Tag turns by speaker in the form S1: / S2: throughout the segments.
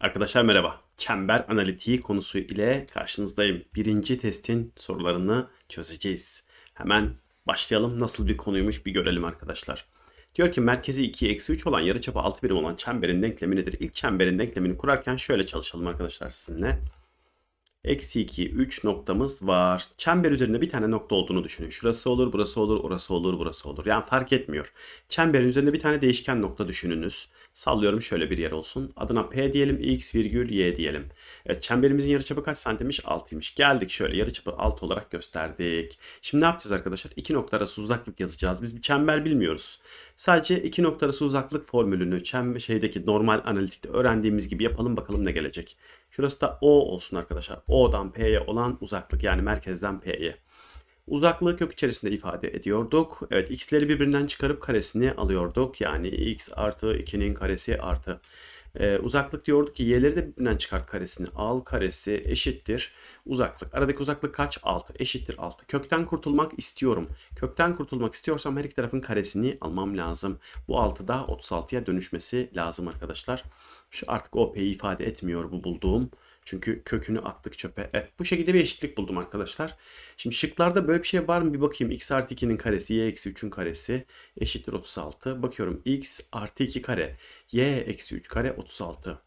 S1: Arkadaşlar merhaba. Çember analitiği konusu ile karşınızdayım. Birinci testin sorularını çözeceğiz. Hemen başlayalım. Nasıl bir konuymuş bir görelim arkadaşlar. Diyor ki merkezi 2 eksi 3 olan yarıçapı 6 birim olan çemberin denklemi nedir? İlk çemberin denklemini kurarken şöyle çalışalım arkadaşlar sizinle. Eksi 2, 3 noktamız var. Çember üzerinde bir tane nokta olduğunu düşünün. Şurası olur, burası olur, orası olur, burası olur. Yani fark etmiyor. Çemberin üzerinde bir tane değişken nokta düşününüz. Sallıyorum şöyle bir yer olsun. Adına P diyelim, X virgül Y diyelim. Evet, çemberimizin yarıçapı kaç santimmiş? 6'ymış. Geldik şöyle yarıçapı 6 olarak gösterdik. Şimdi ne yapacağız arkadaşlar? İki nokta arası uzaklık yazacağız. Biz bir çember bilmiyoruz. Sadece iki nokta arası uzaklık formülünü çember şeydeki normal analitikte öğrendiğimiz gibi yapalım bakalım ne gelecek. Şurası da O olsun arkadaşlar. O'dan P'ye olan uzaklık yani merkezden P'ye. Uzaklığı kök içerisinde ifade ediyorduk. Evet x'leri birbirinden çıkarıp karesini alıyorduk. Yani x artı 2'nin karesi artı ee, uzaklık diyorduk ki y'leri de birbirinden çıkart karesini al karesi eşittir uzaklık. Aradaki uzaklık kaç? 6 eşittir 6. Kökten kurtulmak istiyorum. Kökten kurtulmak istiyorsam her iki tarafın karesini almam lazım. Bu 6 da 36'ya dönüşmesi lazım arkadaşlar. Şu artık OP'yi ifade etmiyor bu bulduğum. Çünkü kökünü attık çöpe. Evet bu şekilde bir eşitlik buldum arkadaşlar. Şimdi şıklarda böyle bir şey var mı bir bakayım. x artı 2'nin karesi y eksi 3'ün karesi eşittir 36. Bakıyorum x artı 2 kare y eksi 3 kare 36.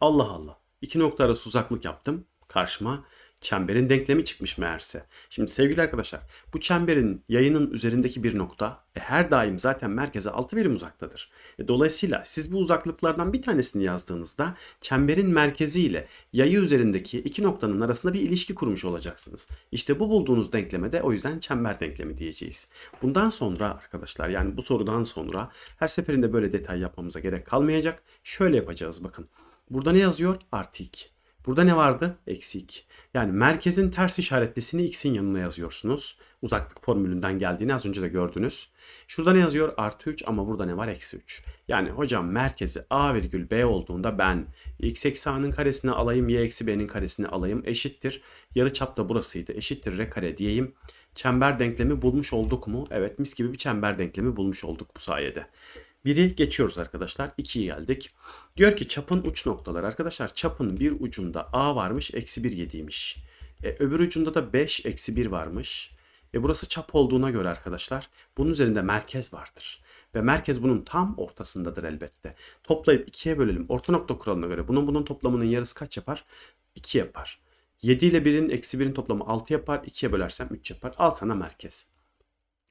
S1: Allah Allah. İki nokta arası uzaklık yaptım karşıma. Çemberin denklemi çıkmış meğerse. Şimdi sevgili arkadaşlar bu çemberin yayının üzerindeki bir nokta e, her daim zaten merkeze 6 birim uzaktadır. E, dolayısıyla siz bu uzaklıklardan bir tanesini yazdığınızda çemberin merkezi ile yayı üzerindeki iki noktanın arasında bir ilişki kurmuş olacaksınız. İşte bu bulduğunuz denkleme de o yüzden çember denklemi diyeceğiz. Bundan sonra arkadaşlar yani bu sorudan sonra her seferinde böyle detay yapmamıza gerek kalmayacak. Şöyle yapacağız bakın. Burada ne yazıyor? Artı 2. Burada ne vardı? Eksi 2. Yani merkezin ters işaretlisini x'in yanına yazıyorsunuz. Uzaklık formülünden geldiğini az önce de gördünüz. Şurada ne yazıyor? Artı 3 ama burada ne var? Eksi 3. Yani hocam merkezi a virgül b olduğunda ben x eksi a'nın karesini alayım, y eksi b'nin karesini alayım eşittir. Yarı çap da burasıydı. Eşittir r kare diyeyim. Çember denklemi bulmuş olduk mu? Evet mis gibi bir çember denklemi bulmuş olduk bu sayede. 1'i geçiyoruz arkadaşlar. 2'ye geldik. Diyor ki çapın uç noktaları. Arkadaşlar çapın bir ucunda A varmış. Eksi 1 7'ymiş. E, öbür ucunda da 5 eksi 1 varmış. E, burası çap olduğuna göre arkadaşlar bunun üzerinde merkez vardır. Ve merkez bunun tam ortasındadır elbette. Toplayıp 2'ye bölelim. Orta nokta kuralına göre bunun bunun toplamının yarısı kaç yapar? 2 yapar. 7 ile 1'in eksi 1'in toplamı 6 yapar. 2'ye bölersem 3 yapar. Al sana merkez.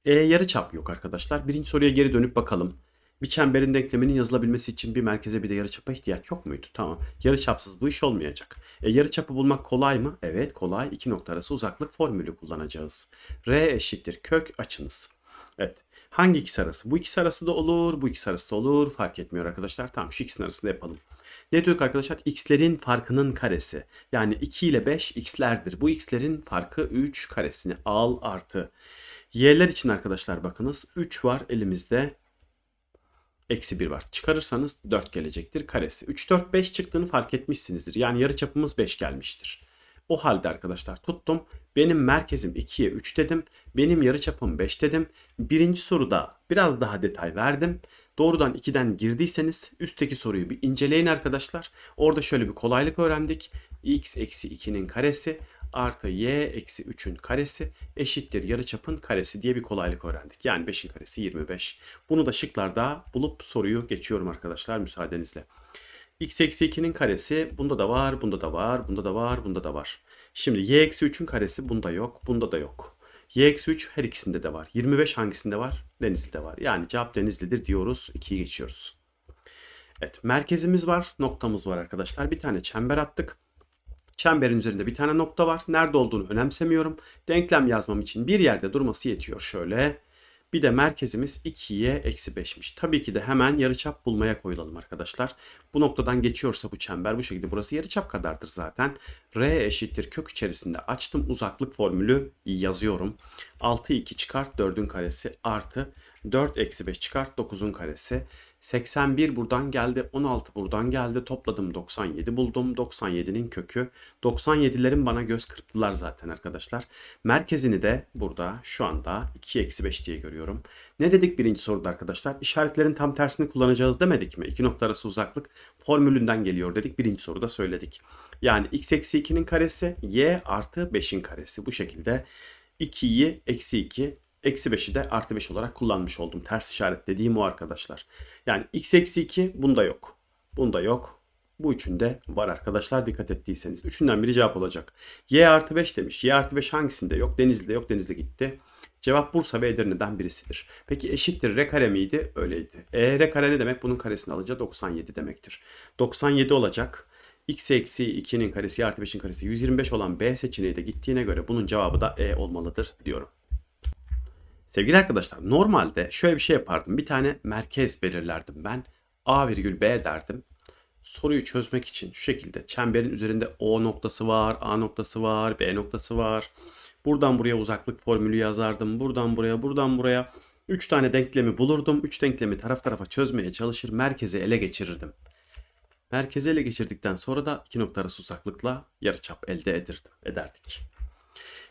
S1: E yarı çap yok arkadaşlar. Birinci soruya geri dönüp bakalım bir çemberin denkleminin yazılabilmesi için bir merkeze bir de yarıçapa ihtiyaç yok muydu? Tamam. Yarıçapsız bu iş olmayacak. E, yarıçapı bulmak kolay mı? Evet kolay. İki nokta arası uzaklık formülü kullanacağız. R eşittir kök açınız. Evet. Hangi ikisi arası? Bu ikisi arası da olur, bu ikisi arası da olur. Fark etmiyor arkadaşlar. Tamam şu ikisinin arasında yapalım. Ne diyorduk arkadaşlar? X'lerin farkının karesi. Yani 2 ile 5 x'lerdir. Bu x'lerin farkı 3 karesini al artı. Y'ler için arkadaşlar bakınız 3 var elimizde eksi 1 var. Çıkarırsanız 4 gelecektir karesi. 3, 4, 5 çıktığını fark etmişsinizdir. Yani yarı çapımız 5 gelmiştir. O halde arkadaşlar tuttum. Benim merkezim 2'ye 3 dedim. Benim yarı çapım 5 dedim. Birinci soruda biraz daha detay verdim. Doğrudan 2'den girdiyseniz üstteki soruyu bir inceleyin arkadaşlar. Orada şöyle bir kolaylık öğrendik. x eksi 2'nin karesi artı y eksi 3'ün karesi eşittir yarıçapın karesi diye bir kolaylık öğrendik. Yani 5'in karesi 25. Bunu da şıklarda bulup soruyu geçiyorum arkadaşlar müsaadenizle. x eksi 2'nin karesi bunda da var, bunda da var, bunda da var, bunda da var. Şimdi y eksi 3'ün karesi bunda yok, bunda da yok. y eksi 3 her ikisinde de var. 25 hangisinde var? Denizli'de var. Yani cevap Denizli'dir diyoruz. 2'yi geçiyoruz. Evet merkezimiz var, noktamız var arkadaşlar. Bir tane çember attık. Çemberin üzerinde bir tane nokta var. Nerede olduğunu önemsemiyorum. Denklem yazmam için bir yerde durması yetiyor şöyle. Bir de merkezimiz 2'ye eksi 5'miş. Tabii ki de hemen yarıçap bulmaya koyulalım arkadaşlar. Bu noktadan geçiyorsa bu çember bu şekilde burası yarıçap kadardır zaten. R eşittir kök içerisinde açtım uzaklık formülü yazıyorum. 6 2 çıkart 4'ün karesi artı 4 eksi 5 çıkart 9'un karesi. 81 buradan geldi 16 buradan geldi topladım 97 buldum 97'nin kökü 97'lerin bana göz kırptılar zaten arkadaşlar merkezini de burada şu anda 2 eksi 5 diye görüyorum ne dedik birinci soruda arkadaşlar işaretlerin tam tersini kullanacağız demedik mi İki nokta arası uzaklık formülünden geliyor dedik birinci soruda söyledik yani x eksi 2'nin karesi y artı 5'in karesi bu şekilde 2'yi eksi 2 Eksi 5'i de artı 5 olarak kullanmış oldum. Ters işaret dediğim o arkadaşlar. Yani x eksi 2 bunda yok. Bunda yok. Bu üçünde var arkadaşlar dikkat ettiyseniz. Üçünden biri cevap olacak. Y artı 5 demiş. Y artı 5 hangisinde yok? Denizli'de yok. Denizli gitti. Cevap Bursa ve Edirne'den birisidir. Peki eşittir r kare miydi? Öyleydi. E r kare ne demek? Bunun karesini alınca 97 demektir. 97 olacak. x eksi 2'nin karesi artı 5'in karesi 125 olan B seçeneği de gittiğine göre bunun cevabı da E olmalıdır diyorum. Sevgili arkadaşlar normalde şöyle bir şey yapardım. Bir tane merkez belirlerdim ben. A virgül B derdim. Soruyu çözmek için şu şekilde çemberin üzerinde O noktası var, A noktası var, B noktası var. Buradan buraya uzaklık formülü yazardım. Buradan buraya, buradan buraya. 3 tane denklemi bulurdum. 3 denklemi taraf tarafa çözmeye çalışır. Merkezi ele geçirirdim. Merkezi ele geçirdikten sonra da iki nokta arası uzaklıkla yarıçap elde edirdim, ederdik.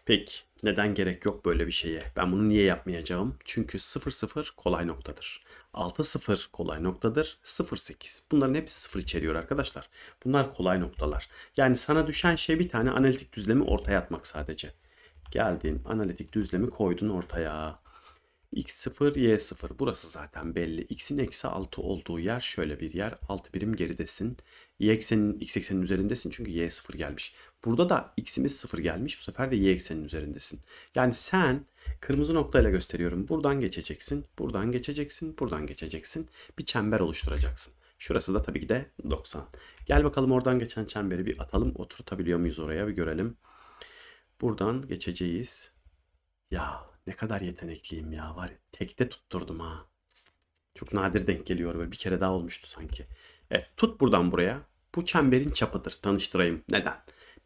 S1: Peki neden gerek yok böyle bir şeye? Ben bunu niye yapmayacağım? Çünkü 00 kolay noktadır. 60 kolay noktadır. 08. Bunların hepsi 0 içeriyor arkadaşlar. Bunlar kolay noktalar. Yani sana düşen şey bir tane analitik düzlemi ortaya atmak sadece. Geldin analitik düzlemi koydun ortaya. X0, Y0 burası zaten belli. X'in eksi 6 olduğu yer şöyle bir yer. 6 birim geridesin. Y eksenin x eksenin üzerindesin çünkü y sıfır gelmiş. Burada da x'imiz sıfır gelmiş. Bu sefer de y eksenin üzerindesin. Yani sen kırmızı noktayla gösteriyorum. Buradan geçeceksin, buradan geçeceksin, buradan geçeceksin. Bir çember oluşturacaksın. Şurası da tabii ki de 90. Gel bakalım oradan geçen çemberi bir atalım. Oturtabiliyor muyuz oraya bir görelim. Buradan geçeceğiz. Ya ne kadar yetenekliyim ya var. Tekte tutturdum ha. Çok nadir denk geliyor böyle. Bir kere daha olmuştu sanki. Evet tut buradan buraya. Bu çemberin çapıdır. Tanıştırayım. Neden?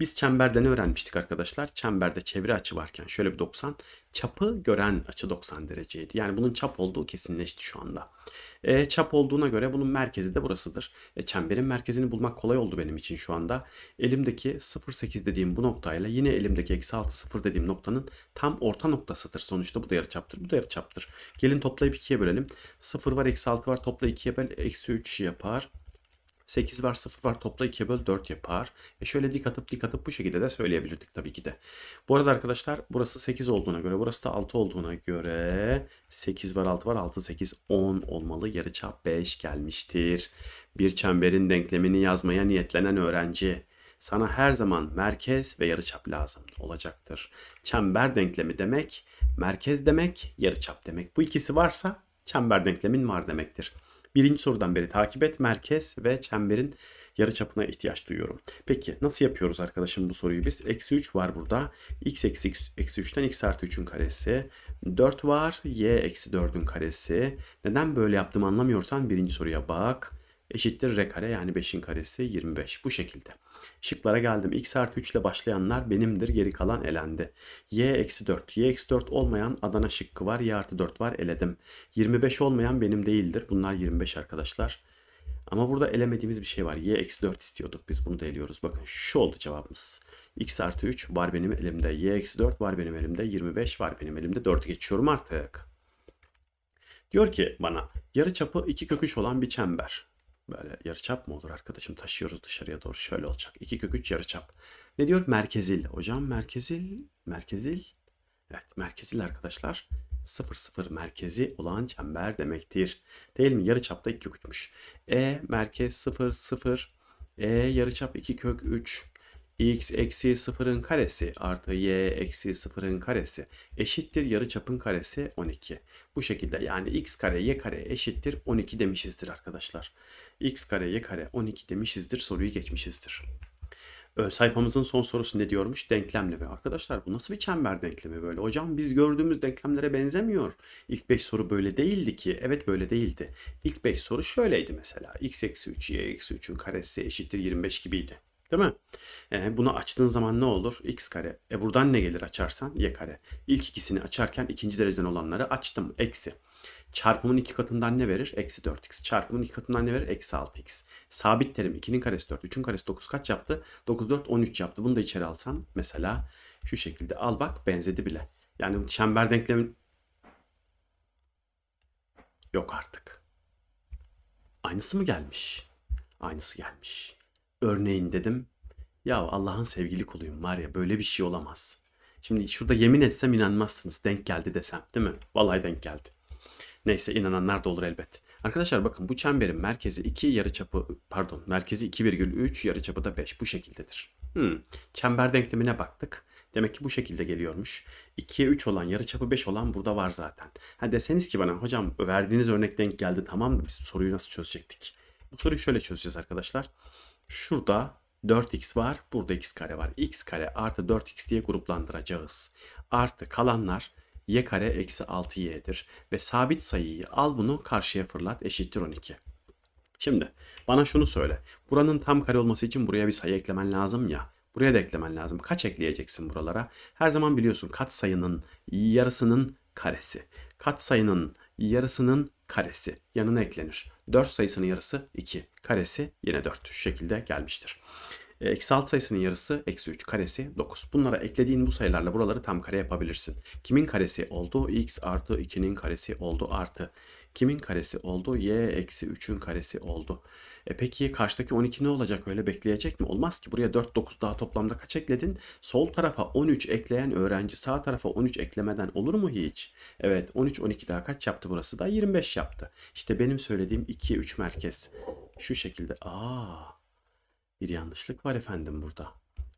S1: Biz çemberden öğrenmiştik arkadaşlar. Çemberde çevre açı varken şöyle bir 90. Çapı gören açı 90 dereceydi. Yani bunun çap olduğu kesinleşti şu anda. E, çap olduğuna göre bunun merkezi de burasıdır. E, çemberin merkezini bulmak kolay oldu benim için şu anda. Elimdeki 0.8 dediğim bu noktayla yine elimdeki eksi 6 dediğim noktanın tam orta noktasıdır. Sonuçta bu da yarı çaptır. Bu da yarı çaptır. Gelin toplayıp 2'ye bölelim. 0 var eksi 6 var topla 2'ye böl. Eksi 3 yapar. 8 var 0 var topla 2'ye böl 4 yapar. E şöyle dik atıp dik atıp bu şekilde de söyleyebilirdik tabii ki de. Bu arada arkadaşlar burası 8 olduğuna göre burası da 6 olduğuna göre 8 var 6 var 6 8 10 olmalı. Yarıçap 5 gelmiştir. Bir çemberin denklemini yazmaya niyetlenen öğrenci sana her zaman merkez ve yarıçap lazım olacaktır. Çember denklemi demek merkez demek, yarıçap demek. Bu ikisi varsa çember denklemin var demektir. Birinci sorudan beri takip et. Merkez ve çemberin yarı çapına ihtiyaç duyuyorum. Peki nasıl yapıyoruz arkadaşım bu soruyu biz? Eksi 3 var burada. X eksi, eksi 3'ten x artı 3'ün karesi. 4 var. Y eksi 4'ün karesi. Neden böyle yaptım anlamıyorsan birinci soruya bak eşittir r kare yani 5'in karesi 25. Bu şekilde. Şıklara geldim. x artı 3 ile başlayanlar benimdir. Geri kalan elendi. y eksi 4. y eksi 4 olmayan Adana şıkkı var. y artı 4 var. Eledim. 25 olmayan benim değildir. Bunlar 25 arkadaşlar. Ama burada elemediğimiz bir şey var. Y eksi 4 istiyorduk. Biz bunu da eliyoruz. Bakın şu oldu cevabımız. X artı 3 var benim elimde. Y eksi 4 var benim elimde. 25 var benim elimde. 4'ü geçiyorum artık. Diyor ki bana yarı çapı 2 kök 3 olan bir çember. Böyle yarıçap mı olur arkadaşım? Taşıyoruz dışarıya doğru. Şöyle olacak. 2 kök 3 yarıçap. Ne diyor? Merkezil. Hocam merkezil. Merkezil. Evet merkezil arkadaşlar. 0 0 merkezi olan çember demektir. Değil mi? Yarıçapta 2 kök 3'müş. E merkez 0 0. E yarıçap 2 kök 3 x eksi 0'ın karesi artı y eksi 0'ın karesi eşittir yarı çapın karesi 12. Bu şekilde yani x kare y kare eşittir 12 demişizdir arkadaşlar x kare y kare 12 demişizdir soruyu geçmişizdir. sayfamızın son sorusu ne diyormuş? Denklemleme. Arkadaşlar bu nasıl bir çember denklemi böyle? Hocam biz gördüğümüz denklemlere benzemiyor. İlk 5 soru böyle değildi ki. Evet böyle değildi. İlk 5 soru şöyleydi mesela. x eksi 3 y eksi 3'ün karesi eşittir 25 gibiydi. Değil mi? E, bunu açtığın zaman ne olur? x kare. E buradan ne gelir açarsan? y kare. İlk ikisini açarken ikinci dereceden olanları açtım. Eksi. Çarpımın iki katından ne verir? Eksi 4x. Çarpımın iki katından ne verir? Eksi 6x. Sabit terim 2'nin karesi 4. 3'ün karesi 9 kaç yaptı? 9, 4, 13 yaptı. Bunu da içeri alsan mesela şu şekilde al bak benzedi bile. Yani çember denklemin yok artık. Aynısı mı gelmiş? Aynısı gelmiş örneğin dedim. Ya Allah'ın sevgili kuluyum var ya böyle bir şey olamaz. Şimdi şurada yemin etsem inanmazsınız. Denk geldi desem değil mi? Vallahi denk geldi. Neyse inananlar da olur elbet. Arkadaşlar bakın bu çemberin merkezi 2 çapı pardon merkezi 2,3 çapı da 5 bu şekildedir. Hmm. Çember denklemine baktık. Demek ki bu şekilde geliyormuş. 2'ye 3 olan yarı çapı 5 olan burada var zaten. Ha deseniz ki bana hocam verdiğiniz örnek denk geldi tamam mı? Biz soruyu nasıl çözecektik? Bu soruyu şöyle çözeceğiz arkadaşlar. Şurada 4x var. Burada x kare var. x kare artı 4x diye gruplandıracağız. Artı kalanlar y kare eksi 6y'dir. Ve sabit sayıyı al bunu karşıya fırlat eşittir 12. Şimdi bana şunu söyle. Buranın tam kare olması için buraya bir sayı eklemen lazım ya. Buraya da eklemen lazım. Kaç ekleyeceksin buralara? Her zaman biliyorsun kat sayının yarısının karesi. Kat sayının yarısının karesi yanına eklenir. 4 sayısının yarısı 2. Karesi yine 4. Şu şekilde gelmiştir. E, eksi 6 sayısının yarısı eksi 3 karesi 9. Bunlara eklediğin bu sayılarla buraları tam kare yapabilirsin. Kimin karesi oldu? x artı 2'nin karesi oldu artı kimin karesi oldu? y eksi 3'ün karesi oldu. E peki karşıdaki 12 ne olacak öyle bekleyecek mi? Olmaz ki buraya 4 9 daha toplamda kaç ekledin? Sol tarafa 13 ekleyen öğrenci sağ tarafa 13 eklemeden olur mu hiç? Evet 13 12 daha kaç yaptı burası da 25 yaptı. İşte benim söylediğim 2'ye 3 merkez. Şu şekilde aa bir yanlışlık var efendim burada.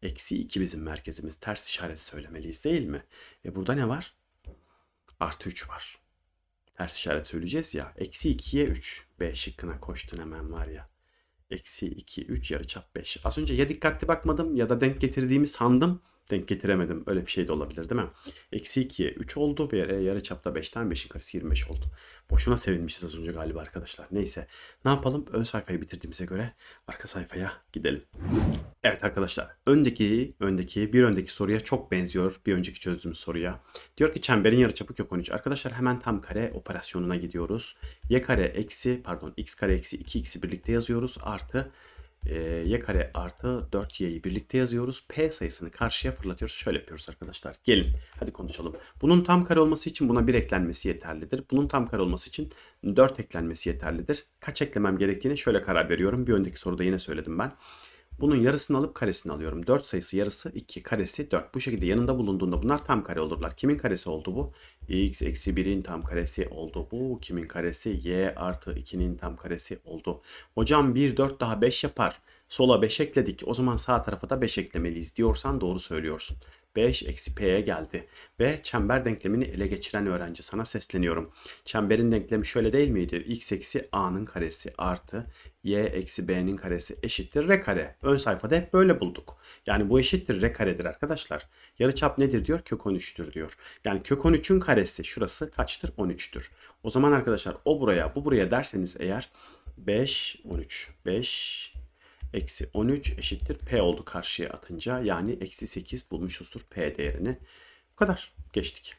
S1: Eksi 2 bizim merkezimiz. Ters işaret söylemeliyiz değil mi? E burada ne var? Artı 3 var ters işaret söyleyeceğiz ya. Eksi 2'ye 3. B şıkkına koştun hemen var ya. Eksi 2, 3 yarıçap 5. Az önce ya dikkatli bakmadım ya da denk getirdiğimi sandım denk getiremedim. Öyle bir şey de olabilir değil mi? Eksi 2'ye 3 oldu ve e yarı çapta 5'ten 5'in karesi 25 oldu. Boşuna sevinmişiz az önce galiba arkadaşlar. Neyse ne yapalım? Ön sayfayı bitirdiğimize göre arka sayfaya gidelim. Evet arkadaşlar öndeki öndeki bir öndeki soruya çok benziyor bir önceki çözüm soruya. Diyor ki çemberin yarıçapı kök 13. Arkadaşlar hemen tam kare operasyonuna gidiyoruz. Y kare eksi pardon x kare eksi 2x'i birlikte yazıyoruz. Artı e, y kare artı 4y'yi birlikte yazıyoruz. P sayısını karşıya fırlatıyoruz. Şöyle yapıyoruz arkadaşlar. Gelin hadi konuşalım. Bunun tam kare olması için buna 1 eklenmesi yeterlidir. Bunun tam kare olması için 4 eklenmesi yeterlidir. Kaç eklemem gerektiğini şöyle karar veriyorum. Bir önceki soruda yine söyledim ben. Bunun yarısını alıp karesini alıyorum. 4 sayısı yarısı 2 karesi 4. Bu şekilde yanında bulunduğunda bunlar tam kare olurlar. Kimin karesi oldu bu? x eksi 1'in tam karesi oldu bu. Kimin karesi? y artı 2'nin tam karesi oldu. Hocam 1 4 daha 5 yapar. Sola 5 ekledik. O zaman sağ tarafa da 5 eklemeliyiz diyorsan doğru söylüyorsun. 5 eksi p'ye geldi. Ve çember denklemini ele geçiren öğrenci sana sesleniyorum. Çemberin denklemi şöyle değil miydi? x eksi a'nın karesi artı y eksi b'nin karesi eşittir r kare. Ön sayfada hep böyle bulduk. Yani bu eşittir r karedir arkadaşlar. Yarıçap nedir diyor? Kök 13'tür diyor. Yani kök 13'ün karesi şurası kaçtır? 13'tür. O zaman arkadaşlar o buraya bu buraya derseniz eğer 5 13 5 eksi 13 eşittir p oldu karşıya atınca. Yani eksi 8 bulmuşuzdur p değerini. Bu kadar. Geçtik.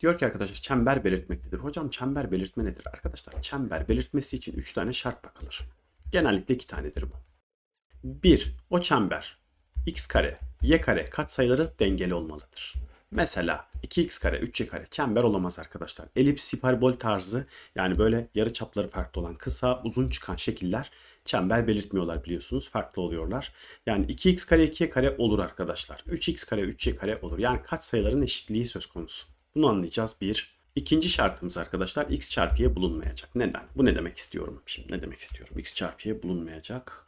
S1: Diyor ki arkadaşlar çember belirtmektedir. Hocam çember belirtme nedir? Arkadaşlar çember belirtmesi için 3 tane şart bakılır. Genellikle iki tanedir bu. 1. O çember x kare, y kare katsayıları dengeli olmalıdır. Mesela 2x kare, 3y kare çember olamaz arkadaşlar. Elips, hiperbol tarzı yani böyle yarı çapları farklı olan kısa, uzun çıkan şekiller çember belirtmiyorlar biliyorsunuz. Farklı oluyorlar. Yani 2x kare, 2y kare olur arkadaşlar. 3x kare, 3y kare olur. Yani katsayıların eşitliği söz konusu. Bunu anlayacağız. 1. İkinci şartımız arkadaşlar x çarpı y bulunmayacak. Neden? Bu ne demek istiyorum? Şimdi ne demek istiyorum? x çarpı y bulunmayacak.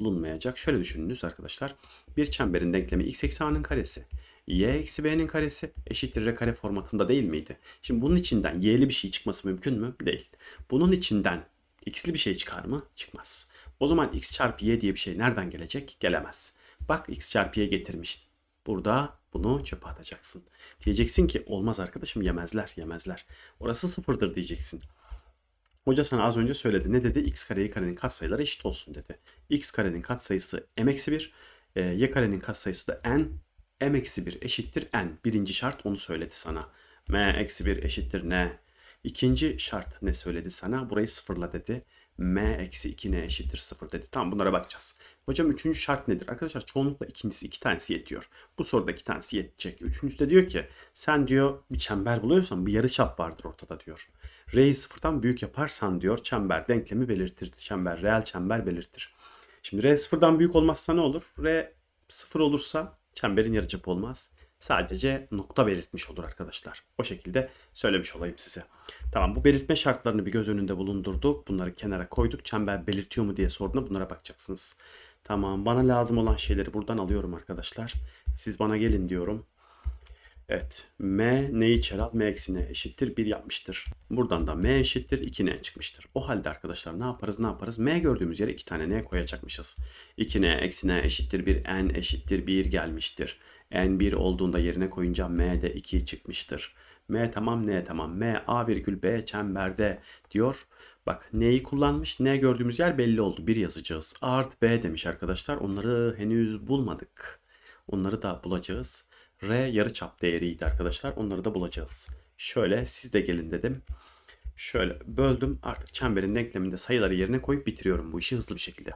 S1: Bulunmayacak. Şöyle düşününüz arkadaşlar. Bir çemberin denklemi x eksi a'nın karesi. y eksi b'nin karesi eşittir r kare formatında değil miydi? Şimdi bunun içinden y'li bir şey çıkması mümkün mü? Değil. Bunun içinden x'li bir şey çıkar mı? Çıkmaz. O zaman x çarpı y diye bir şey nereden gelecek? Gelemez. Bak x çarpı y getirmişti Burada bunu çöpe atacaksın. Diyeceksin ki olmaz arkadaşım yemezler yemezler. Orası sıfırdır diyeceksin. Hoca sana az önce söyledi. Ne dedi? X kare y karenin katsayıları eşit olsun dedi. X karenin katsayısı m-1. E, y karenin katsayısı da n. m-1 eksi eşittir n. Birinci şart onu söyledi sana. m-1 eksi eşittir n. İkinci şart ne söyledi sana? Burayı sıfırla dedi m eksi 2n eşittir 0 dedi. Tam bunlara bakacağız. Hocam üçüncü şart nedir? Arkadaşlar çoğunlukla ikincisi iki tanesi yetiyor. Bu soruda iki tanesi yetecek. Üçüncüsü de diyor ki sen diyor bir çember buluyorsan bir yarı çap vardır ortada diyor. R'yi sıfırdan büyük yaparsan diyor çember denklemi belirtir. Çember, reel çember belirtir. Şimdi R sıfırdan büyük olmazsa ne olur? R sıfır olursa çemberin yarıçapı olmaz. Sadece nokta belirtmiş olur arkadaşlar. O şekilde söylemiş olayım size. Tamam bu belirtme şartlarını bir göz önünde bulundurduk. Bunları kenara koyduk. Çember belirtiyor mu diye sorduğunda bunlara bakacaksınız. Tamam bana lazım olan şeyleri buradan alıyorum arkadaşlar. Siz bana gelin diyorum. Evet. M neyi içeri al? M eksi eşittir? 1 yapmıştır. Buradan da M eşittir 2 N çıkmıştır. O halde arkadaşlar ne yaparız ne yaparız? M gördüğümüz yere 2 tane N koyacakmışız. 2 N eksi N eşittir 1 N eşittir 1 gelmiştir. N1 olduğunda yerine koyunca M de 2 çıkmıştır. M tamam N tamam. M A virgül B çemberde diyor. Bak N'yi kullanmış. N gördüğümüz yer belli oldu. Bir yazacağız. A artı B demiş arkadaşlar. Onları henüz bulmadık. Onları da bulacağız. R yarıçap değeriydi arkadaşlar. Onları da bulacağız. Şöyle siz de gelin dedim. Şöyle böldüm. Artık çemberin denkleminde sayıları yerine koyup bitiriyorum bu işi hızlı bir şekilde.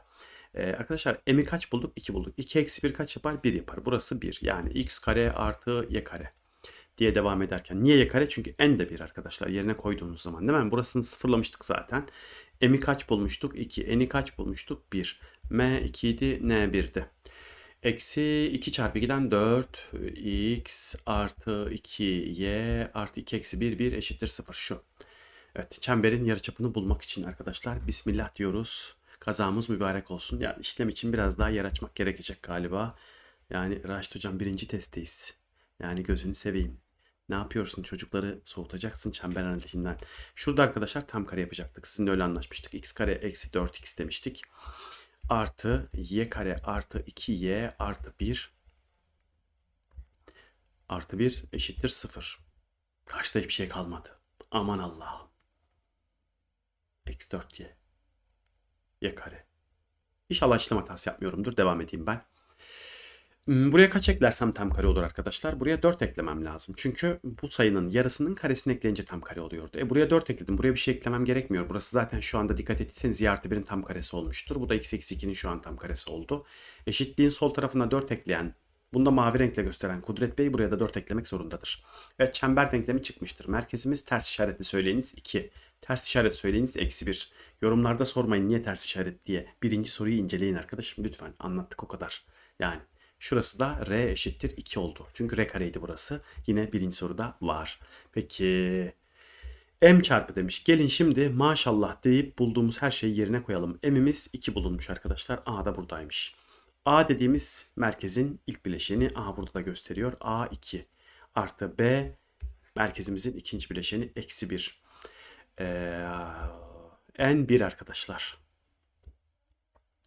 S1: E, arkadaşlar m'i kaç bulduk? 2 bulduk. 2 eksi 1 kaç yapar? 1 yapar. Burası 1. Yani x kare artı y kare diye devam ederken. Niye y kare? Çünkü n de 1 arkadaşlar yerine koyduğumuz zaman değil mi? Burasını sıfırlamıştık zaten. M'i kaç bulmuştuk? 2. N'i kaç bulmuştuk? 1. M 2 idi. N 1'di. Eksi 2 çarpı 2'den 4 x artı 2 y artı 2 eksi 1 1 eşittir 0 şu. Evet çemberin yarıçapını bulmak için arkadaşlar bismillah diyoruz. Kazamız mübarek olsun. Yani işlem için biraz daha yer açmak gerekecek galiba. Yani Raşit Hocam birinci testteyiz. Yani gözünü seveyim. Ne yapıyorsun? Çocukları soğutacaksın çember analitiğinden. Şurada arkadaşlar tam kare yapacaktık. Sizinle öyle anlaşmıştık. x kare eksi 4x demiştik. Artı y kare artı 2y artı 1 artı 1 eşittir 0. Kaçta hiçbir şey kalmadı. Aman Allah'ım. Eksi 4y y kare. İnşallah işlem hatası yapmıyorumdur. Devam edeyim ben. Hmm, buraya kaç eklersem tam kare olur arkadaşlar? Buraya 4 eklemem lazım. Çünkü bu sayının yarısının karesini ekleyince tam kare oluyordu. E buraya 4 ekledim. Buraya bir şey eklemem gerekmiyor. Burası zaten şu anda dikkat ettiyseniz y artı 1'in tam karesi olmuştur. Bu da x eksi 2'nin şu an tam karesi oldu. Eşitliğin sol tarafına 4 ekleyen bunu da mavi renkle gösteren Kudret Bey buraya da 4 eklemek zorundadır. Evet çember denklemi çıkmıştır. Merkezimiz ters işaretli söyleyiniz 2. Ters işaret söyleyiniz eksi 1. Yorumlarda sormayın niye ters işaret diye. Birinci soruyu inceleyin arkadaşım lütfen. Anlattık o kadar. Yani Şurası da r eşittir 2 oldu. Çünkü r kareydi burası. Yine birinci soruda var. Peki m çarpı demiş. Gelin şimdi maşallah deyip bulduğumuz her şeyi yerine koyalım. m'imiz 2 bulunmuş arkadaşlar. a da buradaymış. A dediğimiz merkezin ilk bileşeni A burada da gösteriyor. A2 artı B merkezimizin ikinci bileşeni eksi 1. Ee, N1 arkadaşlar.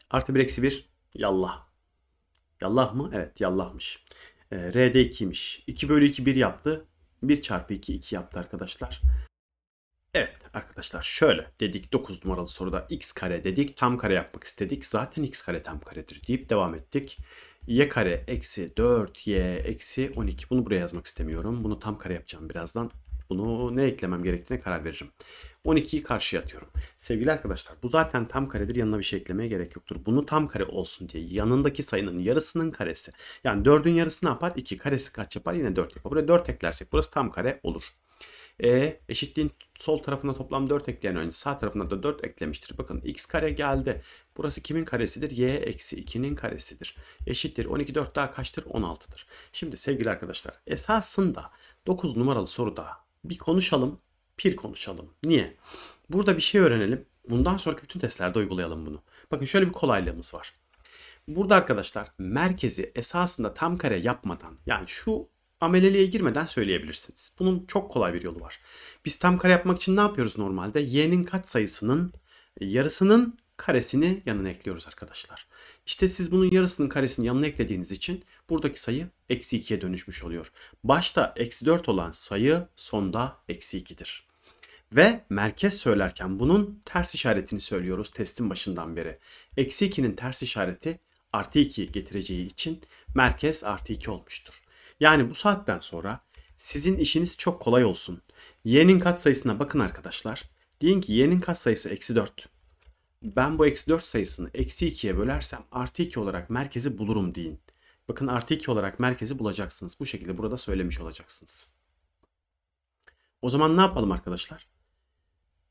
S1: Artı 1 eksi 1 yallah. Yallah mı? Evet yallahmış. Ee, R'de 2'ymiş. 2 bölü 2 1 yaptı. 1 çarpı 2 2 yaptı arkadaşlar. Evet arkadaşlar şöyle dedik 9 numaralı soruda x kare dedik tam kare yapmak istedik zaten x kare tam karedir deyip devam ettik. y kare eksi 4y eksi 12 bunu buraya yazmak istemiyorum bunu tam kare yapacağım birazdan bunu ne eklemem gerektiğine karar veririm. 12'yi karşıya atıyorum. Sevgili arkadaşlar bu zaten tam karedir. Yanına bir şey eklemeye gerek yoktur. Bunu tam kare olsun diye yanındaki sayının yarısının karesi. Yani 4'ün yarısı ne yapar? 2 karesi kaç yapar? Yine 4 yapar. Buraya 4 eklersek burası tam kare olur. E eşitliğin sol tarafına toplam 4 ekleyen önce sağ tarafına da 4 eklemiştir. Bakın x kare geldi. Burası kimin karesidir? y eksi 2'nin karesidir. Eşittir 12 4 daha kaçtır? 16'dır. Şimdi sevgili arkadaşlar esasında 9 numaralı soruda bir konuşalım bir konuşalım. Niye? Burada bir şey öğrenelim. Bundan sonraki bütün testlerde uygulayalım bunu. Bakın şöyle bir kolaylığımız var. Burada arkadaşlar merkezi esasında tam kare yapmadan yani şu ameleliğe girmeden söyleyebilirsiniz. Bunun çok kolay bir yolu var. Biz tam kare yapmak için ne yapıyoruz normalde? y'nin sayısının yarısının karesini yanına ekliyoruz arkadaşlar. İşte siz bunun yarısının karesini yanına eklediğiniz için buradaki sayı eksi 2'ye dönüşmüş oluyor. Başta eksi 4 olan sayı sonda eksi 2'dir. Ve merkez söylerken bunun ters işaretini söylüyoruz testin başından beri. Eksi 2'nin ters işareti artı 2 getireceği için merkez artı 2 olmuştur. Yani bu saatten sonra sizin işiniz çok kolay olsun. Y'nin katsayısına bakın arkadaşlar. Deyin ki y'nin katsayısı eksi 4. Ben bu eksi 4 sayısını eksi 2'ye bölersem artı 2 olarak merkezi bulurum deyin. Bakın artı 2 olarak merkezi bulacaksınız. Bu şekilde burada söylemiş olacaksınız. O zaman ne yapalım arkadaşlar?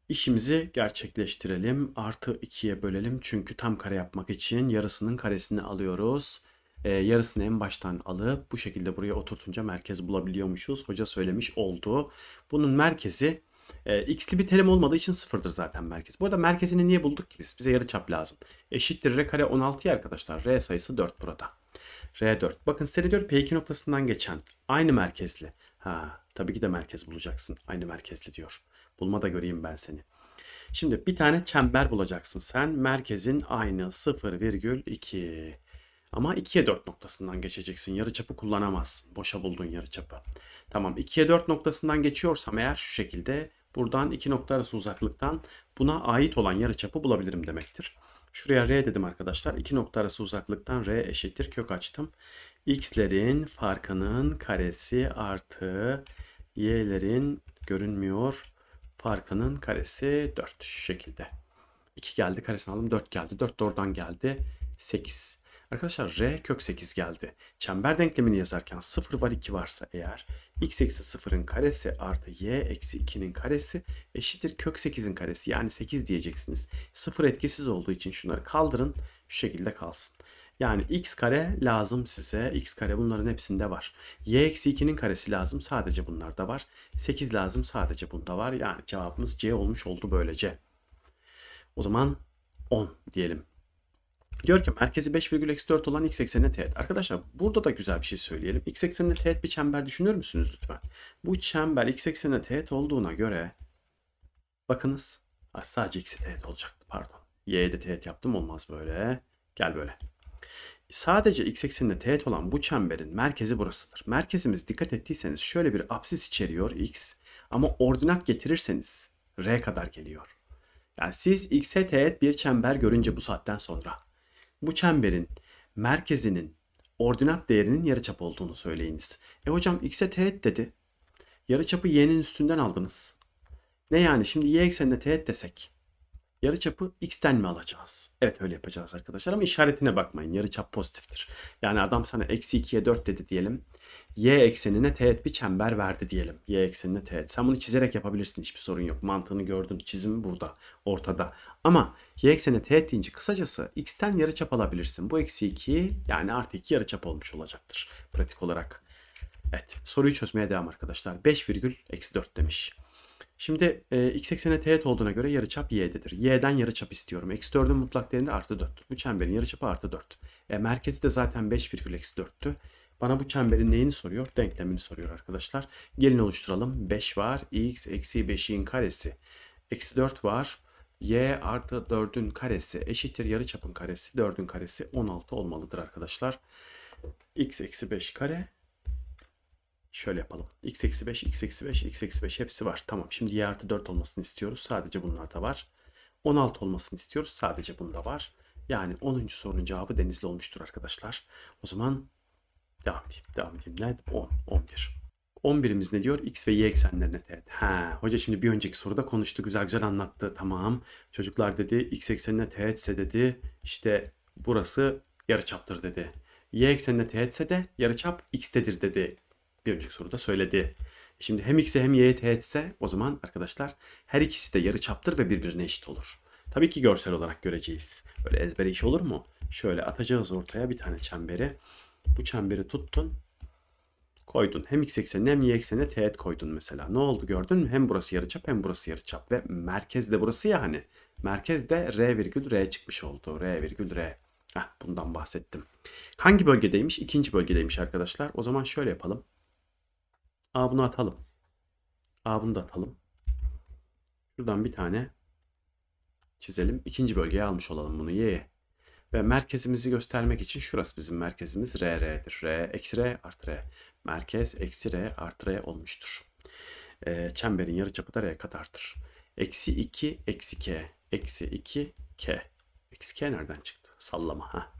S1: İşimizi gerçekleştirelim. Artı 2'ye bölelim. Çünkü tam kare yapmak için yarısının karesini alıyoruz. Ee, yarısını en baştan alıp bu şekilde buraya oturtunca merkez bulabiliyormuşuz. Hoca söylemiş oldu. Bunun merkezi e, x'li bir terim olmadığı için sıfırdır zaten merkez. Bu arada merkezini niye bulduk ki biz? Bize yarıçap lazım. Eşittir r kare 16 arkadaşlar. R sayısı 4 burada. R4. Bakın seri diyor P2 noktasından geçen. Aynı merkezli. Ha, tabii ki de merkez bulacaksın. Aynı merkezli diyor. Bulma da göreyim ben seni. Şimdi bir tane çember bulacaksın sen. Merkezin aynı 0,2. Ama 2'ye 4 noktasından geçeceksin. Yarı çapı kullanamazsın. Boşa bulduğun yarı çapı. Tamam 2'ye 4 noktasından geçiyorsam eğer şu şekilde buradan 2 nokta arası uzaklıktan buna ait olan yarı çapı bulabilirim demektir. Şuraya R dedim arkadaşlar. 2 nokta arası uzaklıktan R eşittir kök açtım. X'lerin farkının karesi artı Y'lerin görünmüyor farkının karesi 4 şu şekilde. 2 geldi karesini aldım 4 geldi. 4 de oradan geldi. 8. Arkadaşlar R kök 8 geldi. Çember denklemini yazarken 0 var 2 varsa eğer x eksi 0'ın karesi artı y eksi 2'nin karesi eşittir kök 8'in karesi yani 8 diyeceksiniz. 0 etkisiz olduğu için şunları kaldırın şu şekilde kalsın. Yani x kare lazım size. x kare bunların hepsinde var. y eksi 2'nin karesi lazım sadece bunlarda var. 8 lazım sadece bunda var. Yani cevabımız C olmuş oldu böylece. O zaman 10 diyelim. Diyor ki merkezi 4 olan x eksenine teğet. Arkadaşlar burada da güzel bir şey söyleyelim. X eksenine teğet bir çember düşünür müsünüz lütfen? Bu çember x eksenine teğet olduğuna göre bakınız sadece x'i teğet olacaktı pardon. Y'ye de teğet yaptım olmaz böyle. Gel böyle. Sadece x eksenine teğet olan bu çemberin merkezi burasıdır. Merkezimiz dikkat ettiyseniz şöyle bir apsis içeriyor x ama ordinat getirirseniz r kadar geliyor. Yani siz x'e teğet bir çember görünce bu saatten sonra bu çemberin merkezinin ordinat değerinin yarıçap olduğunu söyleyiniz. E hocam x'e teğet dedi. Yarıçapı y'nin üstünden aldınız. Ne yani şimdi y eksenine teğet desek yarıçapı x'ten mi alacağız? Evet öyle yapacağız arkadaşlar ama işaretine bakmayın. Yarıçap pozitiftir. Yani adam sana eksi 2'ye 4 dedi diyelim. Y eksenine teğet bir çember verdi diyelim. Y eksenine teğet. Sen bunu çizerek yapabilirsin. Hiçbir sorun yok. Mantığını gördün. Çizim burada. Ortada. Ama y eksenine teğet deyince kısacası x'ten yarıçap alabilirsin. Bu eksi 2 yani artı 2 yarıçap olmuş olacaktır. Pratik olarak. Evet soruyu çözmeye devam arkadaşlar. 5 virgül eksi 4 demiş. Şimdi e, x 80e teğet olduğuna göre yarıçap y'dedir. Y'den yarıçap istiyorum. x 4'ün mutlak değerinde artı 4'tür. Bu çemberin yarıçapı artı 4. E, merkezi de zaten 5 virgül eksi 4'tü. Bana bu çemberin neyini soruyor? Denklemini soruyor arkadaşlar. Gelin oluşturalım. 5 var. x eksi 5'in karesi. Eksi 4 var. y artı 4'ün karesi eşittir yarıçapın karesi. 4'ün karesi 16 olmalıdır arkadaşlar. x eksi 5 kare Şöyle yapalım. x eksi 5, x eksi 5, x eksi 5 hepsi var. Tamam şimdi y artı 4 olmasını istiyoruz. Sadece bunlar da var. 16 olmasını istiyoruz. Sadece bunda var. Yani 10. sorunun cevabı denizli olmuştur arkadaşlar. O zaman devam edeyim. Devam edeyim. Net 10, 11. 11'imiz ne diyor? X ve Y eksenlerine teğet. Ha, hoca şimdi bir önceki soruda konuştu. Güzel güzel anlattı. Tamam. Çocuklar dedi X eksenine teğetse dedi işte burası yarıçaptır dedi. Y eksenine teğetse de yarıçap X'tedir dedi bir önceki soruda söyledi. Şimdi hem x'e hem y'ye ise o zaman arkadaşlar her ikisi de yarı çaptır ve birbirine eşit olur. Tabii ki görsel olarak göreceğiz. Böyle ezbere iş olur mu? Şöyle atacağız ortaya bir tane çemberi. Bu çemberi tuttun. Koydun. Hem x eksenine hem y eksenine teğet koydun mesela. Ne oldu gördün mü? Hem burası yarı çap hem burası yarı çap Ve merkez de burası ya hani. Merkez de r virgül r çıkmış oldu. r virgül r. Heh, bundan bahsettim. Hangi bölgedeymiş? İkinci bölgedeymiş arkadaşlar. O zaman şöyle yapalım. A bunu atalım. A bunu da atalım. Şuradan bir tane çizelim. İkinci bölgeye almış olalım bunu y'ye. Ve merkezimizi göstermek için şurası bizim merkezimiz rr'dir. r eksi r artı r. Merkez eksi r artı r olmuştur. E, çemberin yarıçapı da r kadardır. Eksi 2 eksi k. Eksi 2 k. Eksi k nereden çıktı? Sallama. ha.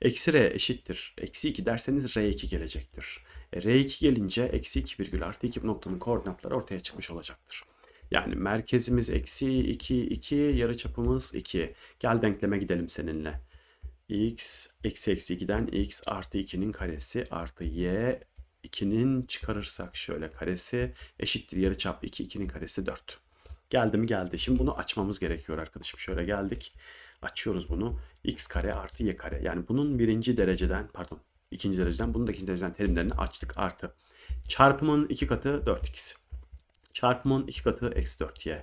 S1: Eksi r eşittir. Eksi 2 derseniz r2 gelecektir. R2 gelince eksi 2 virgül artı 2 noktanın koordinatları ortaya çıkmış olacaktır. Yani merkezimiz eksi 2, 2, yarıçapımız 2. Gel denkleme gidelim seninle. x eksi eksi 2'den x artı 2'nin karesi artı y 2'nin çıkarırsak şöyle karesi eşittir yarıçap 2, 2'nin karesi 4. Geldi mi geldi. Şimdi bunu açmamız gerekiyor arkadaşım. Şöyle geldik. Açıyoruz bunu. x kare artı y kare. Yani bunun birinci dereceden pardon ikinci dereceden. Bunu da ikinci dereceden terimlerini açtık. Artı. Çarpımın iki katı 4x. Çarpımın iki katı eksi 4y.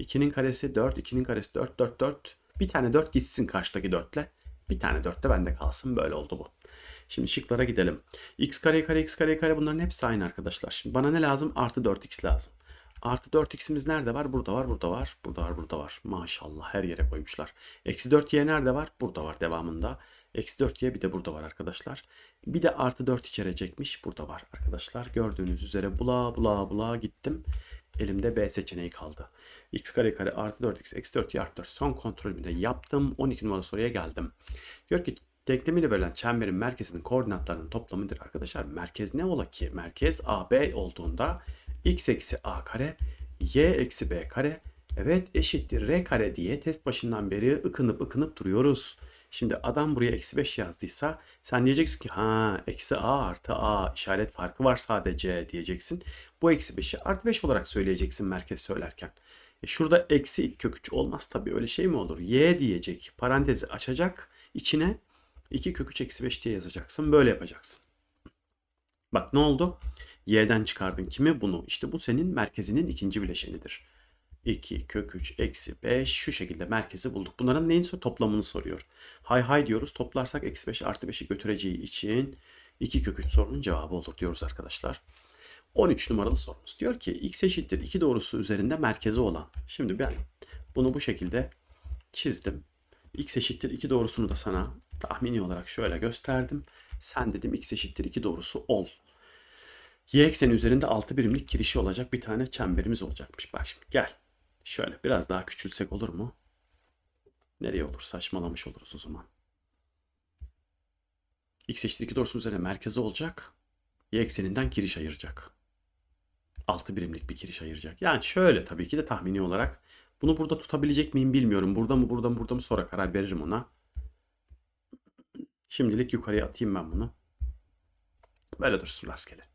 S1: 2'nin karesi 4, 2'nin karesi 4, 4, 4. Bir tane 4 gitsin karşıdaki 4'le. Bir tane 4 de bende kalsın. Böyle oldu bu. Şimdi şıklara gidelim. x kare kare x kare kare bunların hepsi aynı arkadaşlar. Şimdi bana ne lazım? Artı 4x lazım. Artı 4x'imiz nerede var? Burada var, burada var, burada var, burada var. Maşallah her yere koymuşlar. Eksi 4y nerede var? Burada var devamında. Eksi 4y bir de burada var arkadaşlar. Bir de artı 4 içerecekmiş. Burada var arkadaşlar. Gördüğünüz üzere bula bula bula gittim. Elimde B seçeneği kaldı. x kare kare artı 4x eksi 4 artı 4. Son kontrolümü de yaptım. 12 numaralı soruya geldim. Diyor ki denklemiyle verilen çemberin merkezinin koordinatlarının toplamıdır arkadaşlar. Merkez ne ola ki? Merkez AB olduğunda x eksi a kare y eksi b kare evet eşittir r kare diye test başından beri ıkınıp ıkınıp duruyoruz. Şimdi adam buraya eksi 5 yazdıysa sen diyeceksin ki ha eksi a artı a işaret farkı var sadece diyeceksin. Bu eksi 5'i artı 5 olarak söyleyeceksin merkez söylerken. E şurada eksi 2 kök 3 olmaz tabii öyle şey mi olur? Y diyecek parantezi açacak içine 2 kök 3 eksi 5 diye yazacaksın böyle yapacaksın. Bak ne oldu? Y'den çıkardın kimi? Bunu. İşte bu senin merkezinin ikinci bileşenidir. 2 kök 3 eksi 5 şu şekilde merkezi bulduk. Bunların neyin toplamını soruyor. Hay hay diyoruz toplarsak eksi 5 artı 5'i götüreceği için 2 kök 3 sorunun cevabı olur diyoruz arkadaşlar. 13 numaralı sorumuz diyor ki x eşittir 2 doğrusu üzerinde merkezi olan. Şimdi ben bunu bu şekilde çizdim. x eşittir 2 doğrusunu da sana tahmini olarak şöyle gösterdim. Sen dedim x eşittir 2 doğrusu ol. Y ekseni üzerinde 6 birimlik kirişi olacak bir tane çemberimiz olacakmış. Bak şimdi gel. Şöyle biraz daha küçülsek olur mu? Nereye olur? Saçmalamış oluruz o zaman. X eşittir 2 doğrusunun üzerine merkezi olacak. Y ekseninden giriş ayıracak. 6 birimlik bir giriş ayıracak. Yani şöyle tabii ki de tahmini olarak. Bunu burada tutabilecek miyim bilmiyorum. Burada mı burada mı burada mı sonra karar veririm ona. Şimdilik yukarıya atayım ben bunu. Böyle dursun rastgele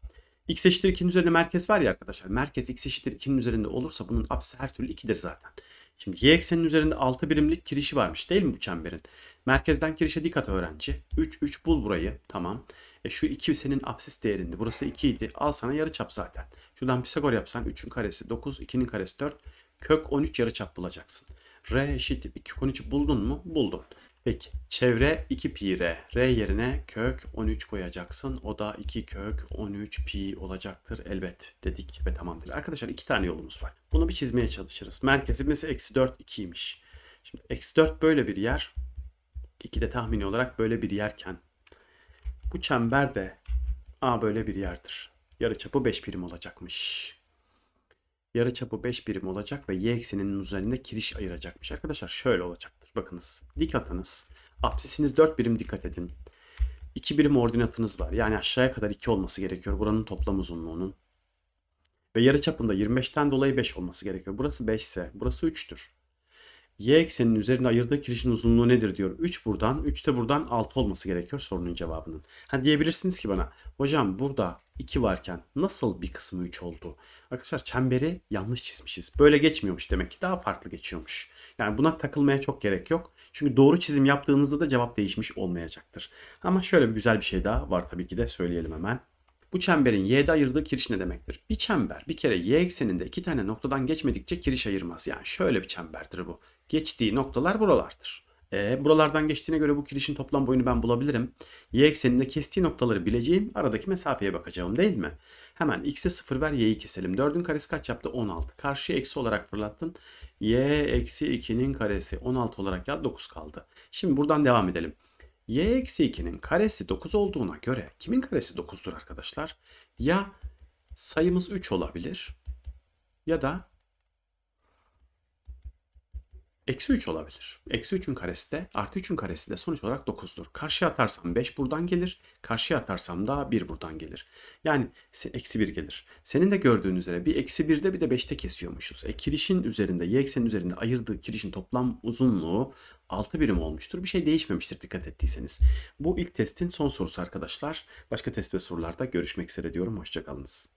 S1: x eşittir 2'nin üzerinde merkez var ya arkadaşlar. Merkez x eşittir 2'nin üzerinde olursa bunun apsisi her türlü 2'dir zaten. Şimdi y ekseninin üzerinde 6 birimlik kirişi varmış değil mi bu çemberin? Merkezden kirişe dikkat öğrenci. 3, 3 bul burayı. Tamam. E şu 2 senin apsis değerindi. Burası 2 idi. Al sana yarıçap zaten. Şuradan Pisagor yapsan 3'ün karesi 9, 2'nin karesi 4. Kök 13 yarıçap bulacaksın. R eşittir 2 13'ü buldun mu? Buldun. Peki çevre 2 pi r. R yerine kök 13 koyacaksın. O da 2 kök 13 pi olacaktır elbet dedik ve tamamdır. Arkadaşlar iki tane yolumuz var. Bunu bir çizmeye çalışırız. Merkezimiz eksi 4 2'ymiş. Şimdi eksi 4 böyle bir yer. 2 de tahmini olarak böyle bir yerken bu çember de a böyle bir yerdir. Yarı çapı 5 birim olacakmış. Yarı çapı 5 birim olacak ve y ekseninin üzerinde kiriş ayıracakmış. Arkadaşlar şöyle olacak bakınız. Dik atınız. Apsisiniz 4 birim dikkat edin. 2 birim ordinatınız var. Yani aşağıya kadar 2 olması gerekiyor. Buranın toplam uzunluğunun. Ve yarı çapında 25'ten dolayı 5 olması gerekiyor. Burası 5 ise burası 3'tür. Y ekseninin üzerinde ayırdığı kirişin uzunluğu nedir diyor. 3 buradan, 3 de buradan 6 olması gerekiyor sorunun cevabının. Ha diyebilirsiniz ki bana hocam burada 2 varken nasıl bir kısmı 3 oldu? Arkadaşlar çemberi yanlış çizmişiz. Böyle geçmiyormuş demek ki daha farklı geçiyormuş. Yani buna takılmaya çok gerek yok. Çünkü doğru çizim yaptığınızda da cevap değişmiş olmayacaktır. Ama şöyle bir güzel bir şey daha var tabii ki de söyleyelim hemen. Bu çemberin y'de ayırdığı kiriş ne demektir? Bir çember bir kere y ekseninde iki tane noktadan geçmedikçe kiriş ayırmaz. Yani şöyle bir çemberdir bu. Geçtiği noktalar buralardır. E, buralardan geçtiğine göre bu kirişin toplam boyunu ben bulabilirim. Y ekseninde kestiği noktaları bileceğim. Aradaki mesafeye bakacağım değil mi? Hemen x'e 0 ver y'yi keselim. 4'ün karesi kaç yaptı? 16. Karşıya eksi olarak fırlattın. y eksi 2'nin karesi 16 olarak ya 9 kaldı. Şimdi buradan devam edelim. y eksi 2'nin karesi 9 olduğuna göre kimin karesi 9'dur arkadaşlar? Ya sayımız 3 olabilir ya da Eksi 3 olabilir. Eksi 3'ün karesi de artı 3'ün karesi de sonuç olarak 9'dur. Karşıya atarsam 5 buradan gelir. Karşıya atarsam da 1 buradan gelir. Yani eksi 1 gelir. Senin de gördüğün üzere bir eksi 1'de bir de 5'te kesiyormuşuz. E, kirişin üzerinde y eksenin üzerinde ayırdığı kirişin toplam uzunluğu 6 birim olmuştur. Bir şey değişmemiştir dikkat ettiyseniz. Bu ilk testin son sorusu arkadaşlar. Başka test ve sorularda görüşmek üzere diyorum. Hoşçakalınız.